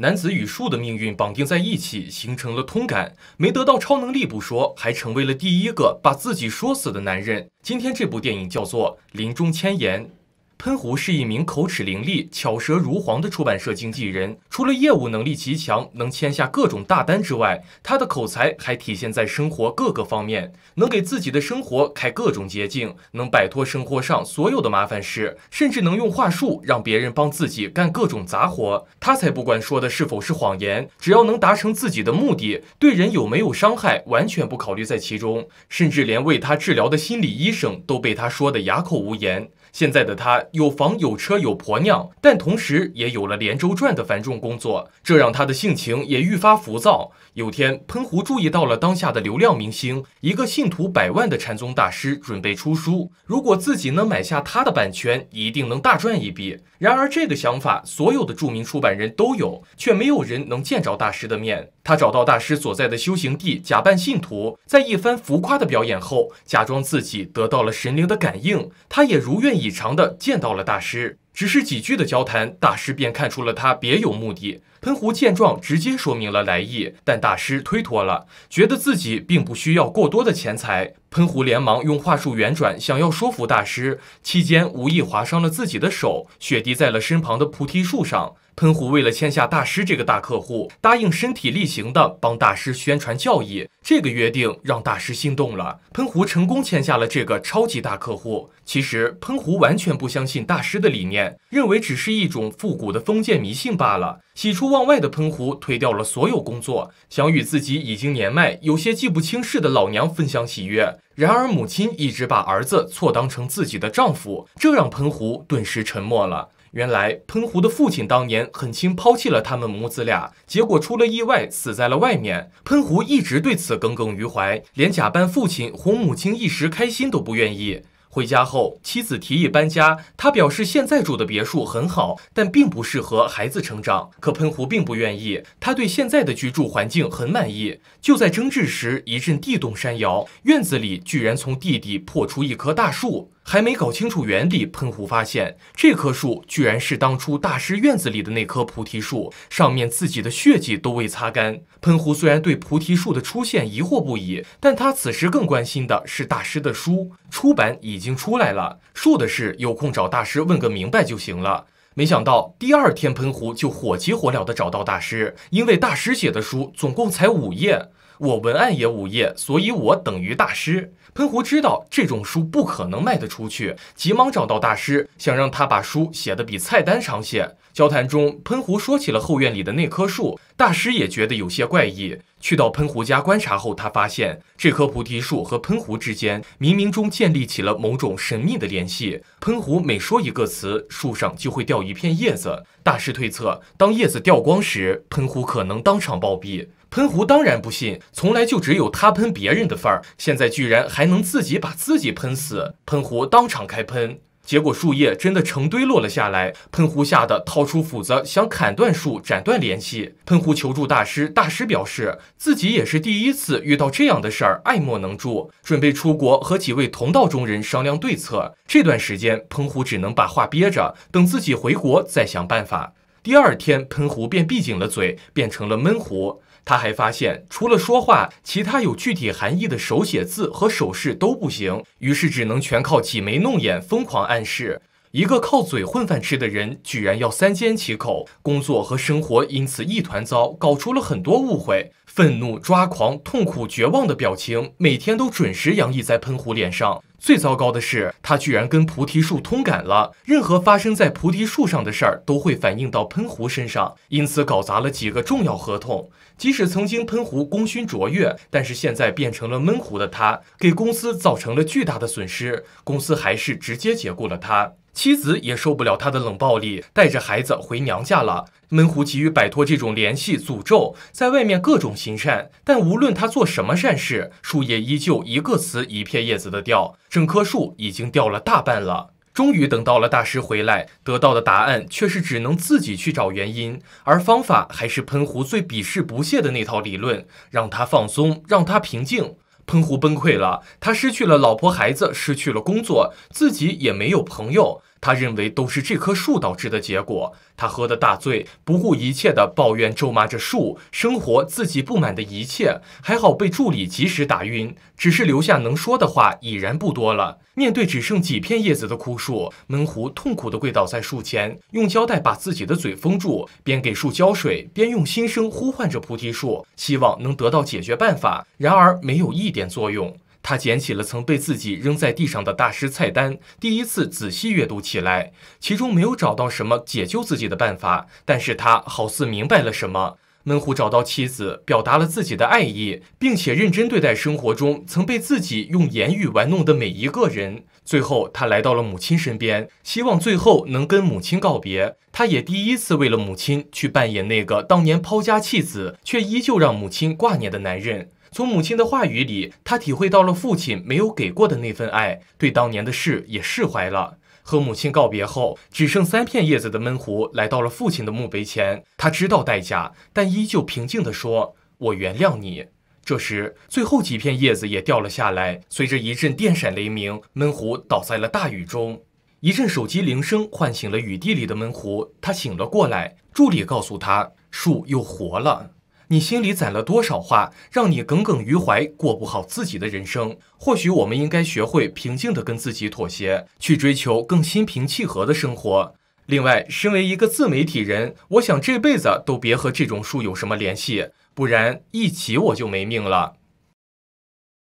男子与树的命运绑定在一起，形成了通感。没得到超能力不说，还成为了第一个把自己说死的男人。今天这部电影叫做《临终千言》。喷壶是一名口齿伶俐、巧舌如簧的出版社经纪人。除了业务能力极强，能签下各种大单之外，他的口才还体现在生活各个方面，能给自己的生活开各种捷径，能摆脱生活上所有的麻烦事，甚至能用话术让别人帮自己干各种杂活。他才不管说的是否是谎言，只要能达成自己的目的，对人有没有伤害完全不考虑在其中，甚至连为他治疗的心理医生都被他说得哑口无言。现在的他。有房有车有婆娘，但同时也有了连轴转的繁重工作，这让他的性情也愈发浮躁。有天，喷壶注意到了当下的流量明星，一个信徒百万的禅宗大师准备出书，如果自己能买下他的版权，一定能大赚一笔。然而这个想法，所有的著名出版人都有，却没有人能见着大师的面。他找到大师所在的修行地，假扮信徒，在一番浮夸的表演后，假装自己得到了神灵的感应，他也如愿以偿的见。到了大师，只是几句的交谈，大师便看出了他别有目的。喷壶见状，直接说明了来意，但大师推脱了，觉得自己并不需要过多的钱财。喷壶连忙用话术圆转，想要说服大师。期间无意划伤了自己的手，血滴在了身旁的菩提树上。喷壶为了签下大师这个大客户，答应身体力行的帮大师宣传教义。这个约定让大师心动了。喷壶成功签下了这个超级大客户。其实喷壶完全不相信大师的理念，认为只是一种复古的封建迷信罢了。喜出望外的喷壶推掉了所有工作，想与自己已经年迈、有些记不清事的老娘分享喜悦。然而母亲一直把儿子错当成自己的丈夫，这让喷壶顿时沉默了。原来喷壶的父亲当年狠心抛弃了他们母子俩，结果出了意外死在了外面。喷壶一直对此耿耿于怀，连假扮父亲哄母亲一时开心都不愿意。回家后，妻子提议搬家。他表示现在住的别墅很好，但并不适合孩子成长。可喷壶并不愿意，他对现在的居住环境很满意。就在争执时，一阵地动山摇，院子里居然从地底破出一棵大树。还没搞清楚原理，喷壶发现这棵树居然是当初大师院子里的那棵菩提树，上面自己的血迹都未擦干。喷壶虽然对菩提树的出现疑惑不已，但他此时更关心的是大师的书出版已经出来了，树的事有空找大师问个明白就行了。没想到第二天，喷壶就火急火燎地找到大师，因为大师写的书总共才五页，我文案也五页，所以我等于大师。喷壶知道这种书不可能卖得出去，急忙找到大师，想让他把书写的比菜单长些。交谈中，喷壶说起了后院里的那棵树，大师也觉得有些怪异。去到喷壶家观察后，他发现这棵菩提树和喷壶之间冥冥中建立起了某种神秘的联系。喷壶每说一个词，树上就会掉一片叶子。大师推测，当叶子掉光时，喷壶可能当场暴毙。喷壶当然不信，从来就只有他喷别人的份儿，现在居然还能自己把自己喷死！喷壶当场开喷，结果树叶真的成堆落了下来。喷壶吓得掏出斧子想砍断树，斩断联系。喷壶求助大师，大师表示自己也是第一次遇到这样的事儿，爱莫能助，准备出国和几位同道中人商量对策。这段时间，喷壶只能把话憋着，等自己回国再想办法。第二天，喷壶便闭紧了嘴，变成了闷壶。他还发现，除了说话，其他有具体含义的手写字和手势都不行，于是只能全靠挤眉弄眼、疯狂暗示。一个靠嘴混饭吃的人，居然要三缄其口，工作和生活因此一团糟，搞出了很多误会。愤怒、抓狂、痛苦、绝望的表情，每天都准时洋溢在喷壶脸上。最糟糕的是，他居然跟菩提树通感了，任何发生在菩提树上的事儿，都会反映到喷壶身上，因此搞砸了几个重要合同。即使曾经喷壶功勋卓越，但是现在变成了闷壶的他，给公司造成了巨大的损失，公司还是直接解雇了他。妻子也受不了他的冷暴力，带着孩子回娘家了。闷壶急于摆脱这种联系，诅咒在外面各种行善，但无论他做什么善事，树叶依旧一个词一片叶子的掉，整棵树已经掉了大半了。终于等到了大师回来，得到的答案却是只能自己去找原因，而方法还是喷壶最鄙视不屑的那套理论，让他放松，让他平静。喷壶崩溃了，他失去了老婆、孩子，失去了工作，自己也没有朋友。他认为都是这棵树导致的结果。他喝得大醉，不顾一切地抱怨、咒骂着树、生活、自己不满的一切。还好被助理及时打晕，只是留下能说的话已然不多了。面对只剩几片叶子的枯树，闷狐痛苦地跪倒在树前，用胶带把自己的嘴封住，边给树浇水，边用心声呼唤着菩提树，希望能得到解决办法。然而，没有一点作用。他捡起了曾被自己扔在地上的大师菜单，第一次仔细阅读起来，其中没有找到什么解救自己的办法，但是他好似明白了什么。闷虎找到妻子，表达了自己的爱意，并且认真对待生活中曾被自己用言语玩弄的每一个人。最后，他来到了母亲身边，希望最后能跟母亲告别。他也第一次为了母亲去扮演那个当年抛家弃子，却依旧让母亲挂念的男人。从母亲的话语里，他体会到了父亲没有给过的那份爱，对当年的事也释怀了。和母亲告别后，只剩三片叶子的闷壶来到了父亲的墓碑前，他知道代价，但依旧平静地说：“我原谅你。”这时，最后几片叶子也掉了下来，随着一阵电闪雷鸣，闷壶倒在了大雨中。一阵手机铃声唤醒了雨地里的闷壶，他醒了过来，助理告诉他，树又活了。你心里攒了多少话，让你耿耿于怀，过不好自己的人生？或许我们应该学会平静地跟自己妥协，去追求更心平气和的生活。另外，身为一个自媒体人，我想这辈子都别和这种树有什么联系，不然一起我就没命了。